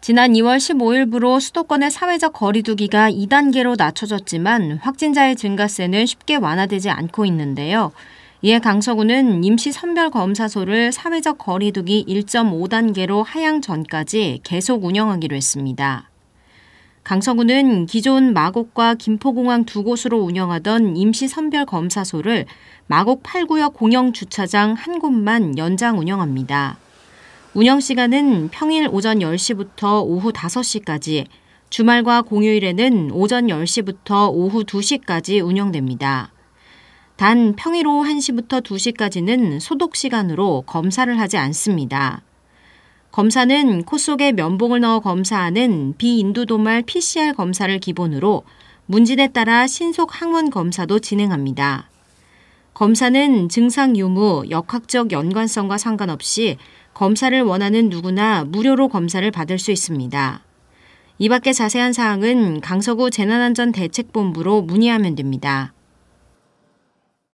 지난 2월 15일부로 수도권의 사회적 거리두기가 2단계로 낮춰졌지만 확진자의 증가세는 쉽게 완화되지 않고 있는데요. 이에 강서구는 임시 선별 검사소를 사회적 거리두기 1.5단계로 하향 전까지 계속 운영하기로 했습니다. 강서구는 기존 마곡과 김포공항 두 곳으로 운영하던 임시선별검사소를 마곡 8구역 공영주차장 한 곳만 연장 운영합니다. 운영시간은 평일 오전 10시부터 오후 5시까지, 주말과 공휴일에는 오전 10시부터 오후 2시까지 운영됩니다. 단 평일 오후 1시부터 2시까지는 소독 시간으로 검사를 하지 않습니다. 검사는 코 속에 면봉을 넣어 검사하는 비인두도말 PCR 검사를 기본으로 문진에 따라 신속 항원 검사도 진행합니다. 검사는 증상 유무, 역학적 연관성과 상관없이 검사를 원하는 누구나 무료로 검사를 받을 수 있습니다. 이 밖의 자세한 사항은 강서구 재난안전대책본부로 문의하면 됩니다.